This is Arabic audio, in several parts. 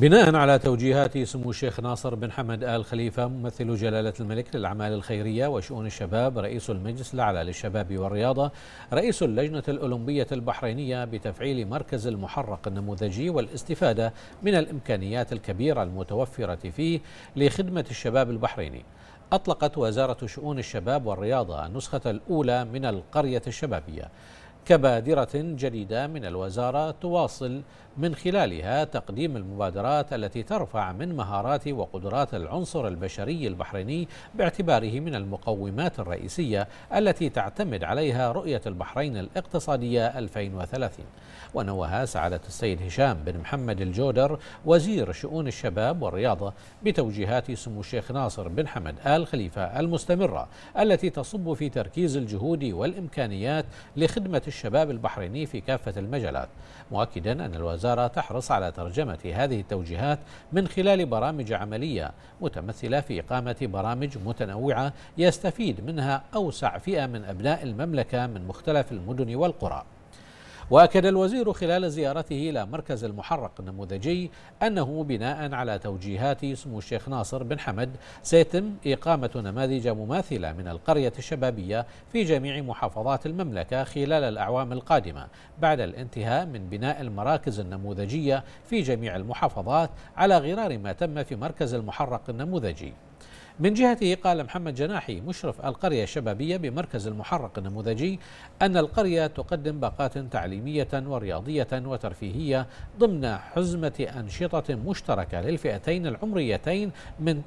بناء على توجيهات سمو الشيخ ناصر بن حمد آل خليفة ممثل جلالة الملك للأعمال الخيرية وشؤون الشباب رئيس المجلس الأعلى للشباب والرياضة رئيس اللجنة الأولمبية البحرينية بتفعيل مركز المحرق النموذجي والاستفادة من الإمكانيات الكبيرة المتوفرة فيه لخدمة الشباب البحريني أطلقت وزارة شؤون الشباب والرياضة النسخة الأولى من القرية الشبابية كبادرة جديدة من الوزارة تواصل من خلالها تقديم المبادرات التي ترفع من مهارات وقدرات العنصر البشري البحريني باعتباره من المقومات الرئيسية التي تعتمد عليها رؤية البحرين الاقتصادية 2030 ونوها سعادة السيد هشام بن محمد الجودر وزير شؤون الشباب والرياضة بتوجيهات سمو الشيخ ناصر بن حمد آل خليفة المستمرة التي تصب في تركيز الجهود والإمكانيات لخدمة الشباب البحريني في كافة المجالات مؤكدا أن الوزارة تحرص على ترجمة هذه التوجيهات من خلال برامج عملية متمثلة في إقامة برامج متنوعة يستفيد منها أوسع فئة من أبناء المملكة من مختلف المدن والقرى واكد الوزير خلال زيارته الى مركز المحرق النموذجي انه بناء على توجيهات سمو الشيخ ناصر بن حمد سيتم اقامه نماذج مماثله من القريه الشبابيه في جميع محافظات المملكه خلال الاعوام القادمه بعد الانتهاء من بناء المراكز النموذجيه في جميع المحافظات على غرار ما تم في مركز المحرق النموذجي من جهته قال محمد جناحي مشرف القرية الشبابية بمركز المحرق النموذجي أن القرية تقدم باقات تعليمية ورياضية وترفيهية ضمن حزمة أنشطة مشتركة للفئتين العمريتين من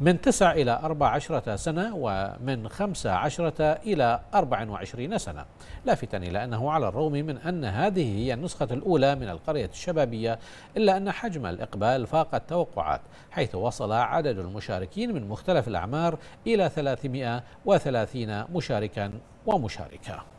من 9 إلى 14 سنة ومن 15 إلى 24 سنة لافتا إلى أنه على الرغم من أن هذه هي النسخة الأولى من القرية الشبابية إلا أن حجم الإقبال فاق التوقعات حيث وصل عدد المشاركين من مختلف الأعمار إلى 330 مشاركا ومشاركة